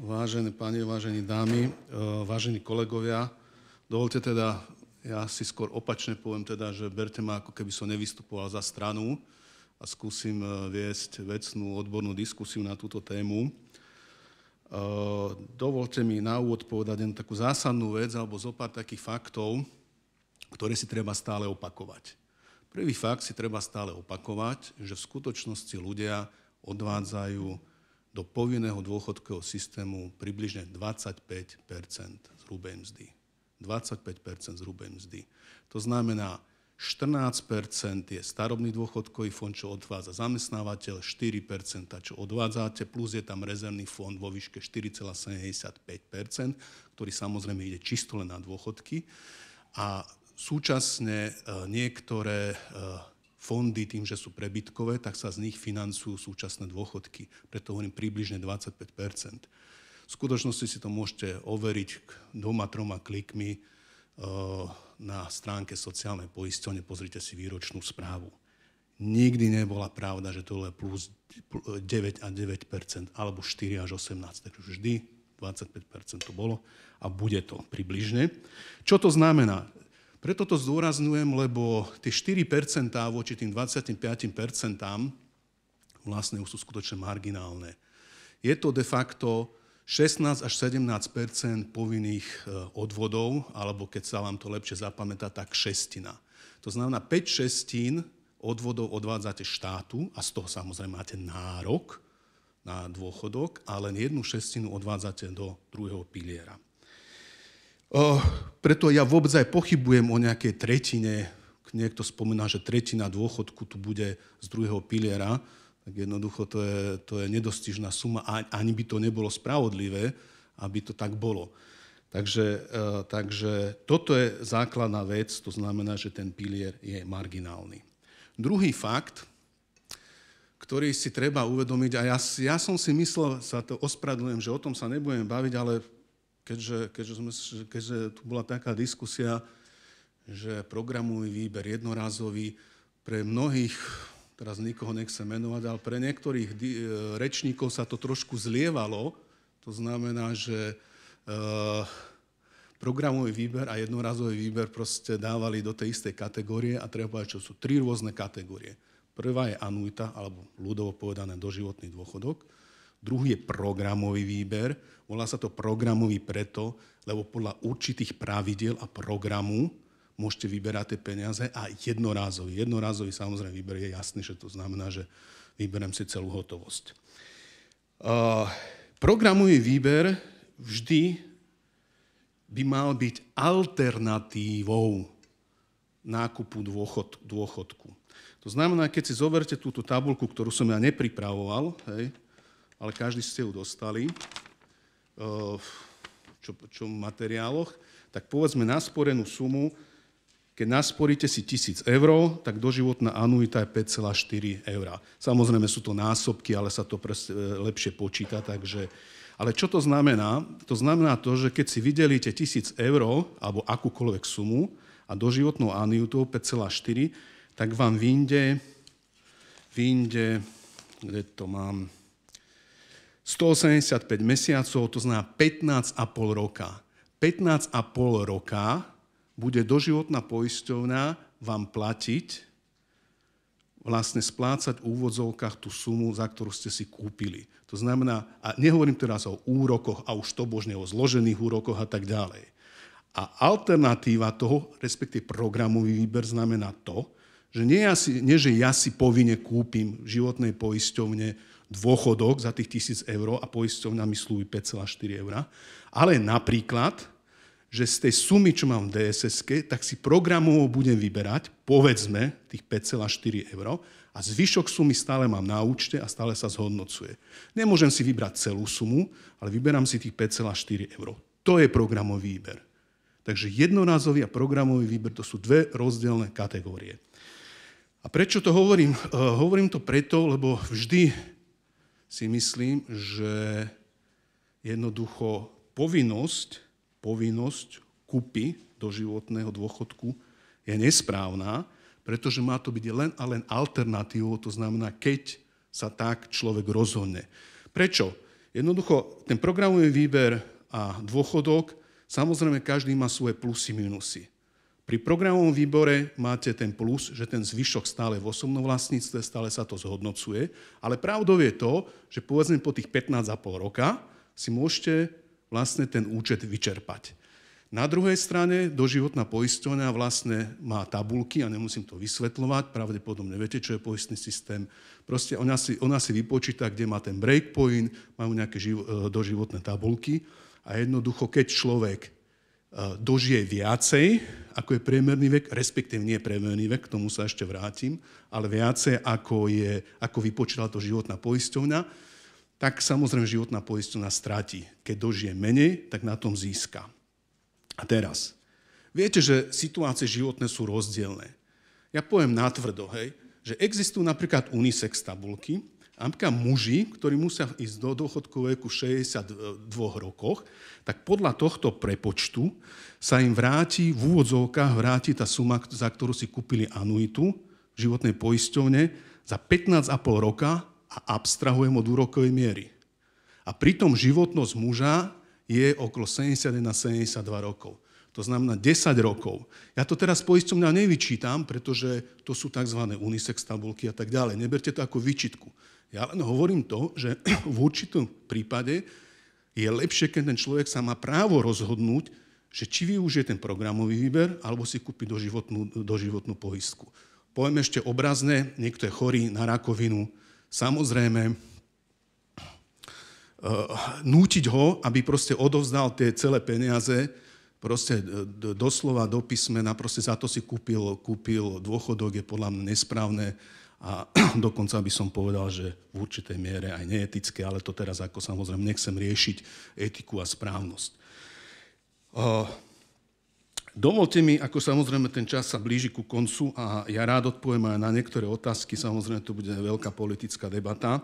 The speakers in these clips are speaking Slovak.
Vážené pani, vážení dámy, e, vážení kolegovia, dovolte teda, ja si skôr opačne poviem teda, že berte ma ako keby som nevystupoval za stranu a skúsim e, viesť vecnú odbornú diskusiu na túto tému. E, dovolte mi na úvod povedať jednu takú zásadnú vec alebo zo pár takých faktov, ktoré si treba stále opakovať. Prvý fakt si treba stále opakovať, že v skutočnosti ľudia odvádzajú do povinného dôchodkového systému približne 25 z hrubej mzdy. 25 z hrubej mzdy. To znamená, 14 je starobný dôchodkový fond, čo odvádza zamestnávateľ, 4 čo odvádzate, plus je tam rezervný fond vo výške 4,75 ktorý samozrejme ide čisto len na dôchodky. A súčasne e, niektoré e, fondy tým, že sú prebytkové, tak sa z nich financujú súčasné dôchodky. Preto hovorím približne 25 V skutočnosti si to môžete overiť dvoma, troma klikmi eh, na stránke sociálnej poisťovne, pozrite si výročnú správu. Nikdy nebola pravda, že to je plus 9 a 9 alebo 4 až 18. Takže vždy 25 to bolo a bude to približne. Čo to znamená? Preto to zdôrazňujem, lebo tie 4% voči tým 25% vlastne už sú skutočne marginálne. Je to de facto 16 až 17 povinných e, odvodov, alebo keď sa vám to lepšie zapamätá, tak šestina. To znamená, 5 šestín odvodov odvádzate štátu a z toho samozrejme máte nárok na dôchodok ale len jednu šestinu odvádzate do druhého piliera preto ja vôbec aj pochybujem o nejakej tretine. Niekto spomína, že tretina dôchodku tu bude z druhého piliera. Tak jednoducho to je, to je nedostižná suma a ani by to nebolo spravodlivé, aby to tak bolo. Takže, e, takže toto je základná vec, to znamená, že ten pilier je marginálny. Druhý fakt, ktorý si treba uvedomiť, a ja, ja som si myslel, sa to ospravedlňujem, že o tom sa nebudem baviť, ale keďže, keďže, sme, keďže tu bola taká diskusia, že programový výber jednorázový pre mnohých, teraz nikoho nechcem menovať, ale pre niektorých e, rečníkov sa to trošku zlievalo. To znamená, že e, programový výber a jednorázový výber proste dávali do tej istej kategórie a treba povedať, čo sú tri rôzne kategórie. Prvá je anuita, alebo ľudovo povedané doživotný dôchodok. Druhý je programový výber. Volá sa to programový preto, lebo podľa určitých pravidiel a programu môžete vyberať tie peniaze a jednorázový. Jednorázový samozrejme výber je jasný, že to znamená, že vyberiem si celú hotovosť. programový výber vždy by mal byť alternatívou nákupu dôchod, dôchodku. To znamená, keď si zoberte túto tabulku, ktorú som ja nepripravoval, hej, ale každý ste ju dostali eh, v čo, čo materiáloch, tak povedzme nasporenú sumu, keď nasporíte si 1000 eur, tak doživotná anuita je 5,4 eur. Samozrejme sú to násobky, ale sa to eh, lepšie počíta, takže... Ale čo to znamená? To znamená to, že keď si vydelíte 1000 eur alebo akúkoľvek sumu a doživotnou anuitou 5,4, tak vám vynde, vynde, kde to mám, 185 mesiacov, to znamená 15,5 roka. 15,5 roka bude doživotná poisťovňa vám platiť, vlastne splácať v úvodzovkách tú sumu, za ktorú ste si kúpili. To znamená, a nehovorím teraz o úrokoch a už to božne o zložených úrokoch a tak ďalej. A alternatíva toho, respektíve programový výber, znamená to, že nie, ja si, nie že ja si povinne kúpim v životnej poisťovne dôchodok za tých 1000 eur a mi slúbi 5,4 eur. Ale napríklad, že z tej sumy, čo mám v dss tak si programovo budem vyberať, povedzme, tých 5,4 eur a zvyšok sumy stále mám na účte a stále sa zhodnocuje. Nemôžem si vybrať celú sumu, ale vyberám si tých 5,4 eur. To je programový výber. Takže jednorázový a programový výber to sú dve rozdielne kategórie. A prečo to hovorím? Eh, hovorím to preto, lebo vždy si myslím, že jednoducho povinnosť, povinnosť kúpy do životného dôchodku je nesprávna, pretože má to byť len a len alternatívou, to znamená, keď sa tak človek rozhodne. Prečo? Jednoducho, ten programový výber a dôchodok, samozrejme, každý má svoje plusy, minusy. Pri programovom výbore máte ten plus, že ten zvyšok stále v osobnom vlastníctve, stále sa to zhodnocuje, ale pravdou je to, že povedzme po tých 15,5 roka si môžete vlastne ten účet vyčerpať. Na druhej strane doživotná poistovňa vlastne má tabulky a nemusím to vysvetľovať, pravdepodobne viete, čo je poistný systém. Proste ona si, ona si vypočíta, kde má ten break point, majú nejaké živo, e, doživotné tabulky a jednoducho, keď človek e, dožije viacej, ako je priemerný vek, respektíve nie priemerný vek, k tomu sa ešte vrátim, ale viacej ako, je, ako vypočítala to životná poisťovňa, tak samozrejme životná poisťovňa stráti. Keď dožije menej, tak na tom získa. A teraz, viete, že situácie životné sú rozdielne. Ja poviem natvrdo, hej, že existujú napríklad unisex tabulky, a napríklad muži, ktorí musia ísť do dôchodku veku 62 rokoch, tak podľa tohto prepočtu sa im vráti, v úvodzovkách vráti tá suma, za ktorú si kúpili anuitu v životnej poisťovne za 15,5 roka a abstrahujem od úrokovej miery. A pritom životnosť muža je okolo 71 72 rokov. To znamená 10 rokov. Ja to teraz poistovňa nevyčítam, pretože to sú tzv. unisex tabulky a tak ďalej. Neberte to ako výčitku. Ja len hovorím to, že v určitom prípade je lepšie, keď ten človek sa má právo rozhodnúť, že či využije ten programový výber, alebo si kúpi doživotnú, doživotnú poistku. Poviem ešte obrazne, niekto je chorý na rakovinu. Samozrejme, e, nútiť ho, aby proste odovzdal tie celé peniaze, proste eh, doslova do písmena, proste za to si kúpil, kúpil dôchodok, je podľa mňa nesprávne a dokonca by som povedal, že v určitej miere aj neetické, ale to teraz ako samozrejme nechcem riešiť etiku a správnosť. Dovolte mi, ako samozrejme ten čas sa blíži ku koncu a ja rád odpoviem aj na niektoré otázky, samozrejme to bude veľká politická debata.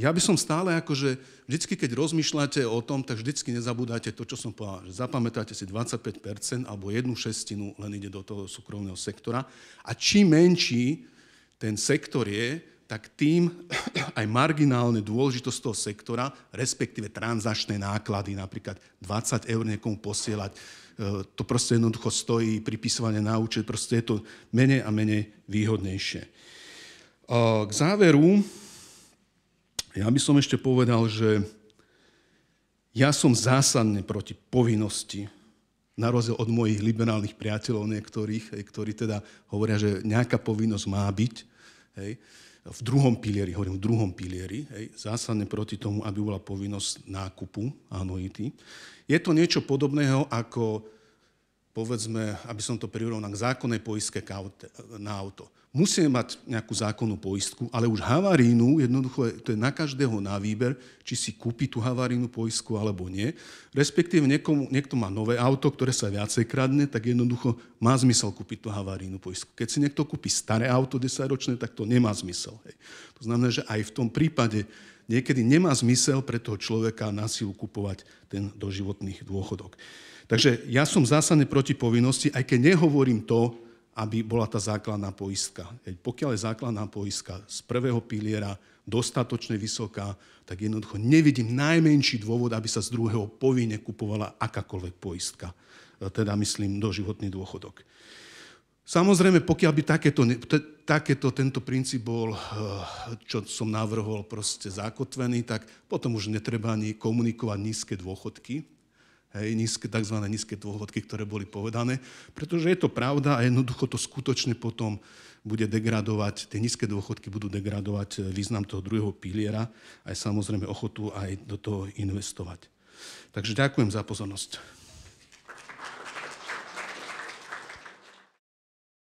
Ja by som stále akože, vždycky keď rozmýšľate o tom, tak vždycky nezabúdajte to, čo som povedal, že zapamätáte si 25% alebo jednu šestinu len ide do toho súkromného sektora a čím menší ten sektor je, tak tým aj marginálne dôležitosť toho sektora, respektíve tranzačné náklady, napríklad 20 eur niekomu posielať, e, to proste jednoducho stojí, pripisovanie na účet, proste je to menej a menej výhodnejšie. K záveru, ja by som ešte povedal, že ja som zásadne proti povinnosti na rozdiel od mojich liberálnych priateľov niektorých, ktorí teda hovoria, že nejaká povinnosť má byť. Hej. V druhom pilieri, hovorím v druhom pilieri, hej, zásadne proti tomu, aby bola povinnosť nákupu anuity. Je to niečo podobného ako, povedzme, aby som to prirovnal k zákonnej poiske na auto musíme mať nejakú zákonnú poistku, ale už havarínu, jednoducho to je na každého na výber, či si kúpi tú havarínu poistku alebo nie. Respektíve niekomu, niekto má nové auto, ktoré sa viacej kradne, tak jednoducho má zmysel kúpiť tú havarínu poistku. Keď si niekto kúpi staré auto desaťročné, ročné tak to nemá zmysel. Hej. To znamená, že aj v tom prípade niekedy nemá zmysel pre toho človeka na silu kupovať ten doživotný dôchodok. Takže ja som zásadne proti povinnosti, aj keď nehovorím to, aby bola tá základná poistka. Pokiaľ je základná poistka z prvého piliera dostatočne vysoká, tak jednoducho nevidím najmenší dôvod, aby sa z druhého povinne kupovala akákoľvek poistka. E, teda myslím doživotný dôchodok. Samozrejme, pokiaľ by takéto, takéto tento princíp bol, e, čo som navrhol, proste zakotvený, tak potom už netreba ani komunikovať nízke dôchodky, hej, nízke, tzv. nízke dôchodky, ktoré boli povedané, pretože je to pravda a jednoducho to skutočne potom bude degradovať, tie nízke dôchodky budú degradovať e, význam toho druhého piliera, aj samozrejme ochotu aj do toho investovať. Takže ďakujem za pozornosť.